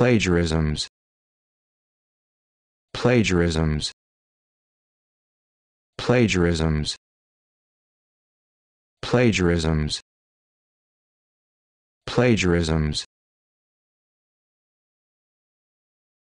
plagiarisms plagiarisms plagiarisms plagiarisms plagiarisms